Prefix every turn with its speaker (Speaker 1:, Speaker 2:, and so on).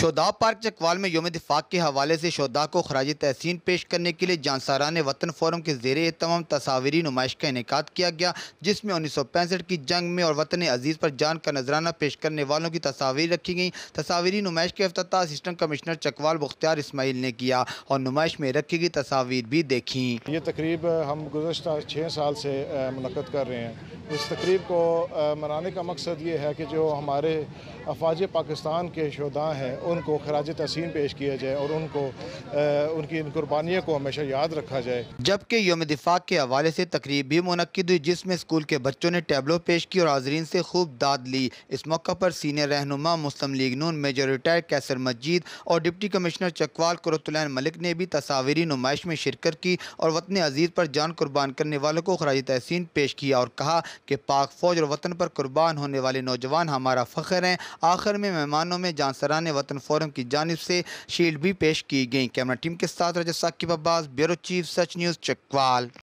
Speaker 1: शोदा park Chakwal में योम दिफाक के हवाले से शोदा को खराज तहसीन पेश करने के लिए जानसारा ने वतन फोरम के जेर तमाम तस्वीरी नुमाइश का इनका किया गया जिसमें उन्नीस सौ पैंसठ की जंग में और वतन अजीज़ पर जान का नजराना पेश करने वालों की तस्वीर रखी गई तस्वीरी नुमाइश के अफ्त असिस्टेंट कमिश्नर चकवाल मुख्तार इसमाइल ने किया और नुमाइश में रखी गई तस्वीर भी देखी
Speaker 2: ये तकरीब हम गुजशत छः साल से मुनद कर रहे हैं इस तकरीब को मनाने का मकसद ये है कि जो हमारे अफवाज पाकिस्तान के शहदा हैं उनको खराज तहसीन पेश किया जाए और उनको उनकी इन कुर्बानियों को हमेशा याद रखा जाए
Speaker 1: जबकि योम दिफाक़ के हवाले से तकरीब भी मनक़द हुई जिसमें स्कूल के बच्चों ने टेबलो पेश की और हाजरीन से खूब दाद ली इस मौका पर सीनियर रहनुमा मुस्लिम लीग नून मेजर रिटायर्ड कैसर मजीद और डिप्टी कमिश्नर चकवाल करतुलैन मलिक ने भी तस्वीरी नुमाइश में शिरकत की और वतन अजीज़ पर जान कुर्बान करने वालों को खराज तहसीन पेश किया और कहा कि पाक फ़ौज और वतन पर कुर्बान होने वाले नौजवान हमारा फ़ख्र हैं आखिर में मेहमानों में जान सरान वतन फोरम की जानब से शील्ड भी पेश की गई कैमरा टीम के साथ Rajat Saqib Abbas bureau chief Sach news Chakwal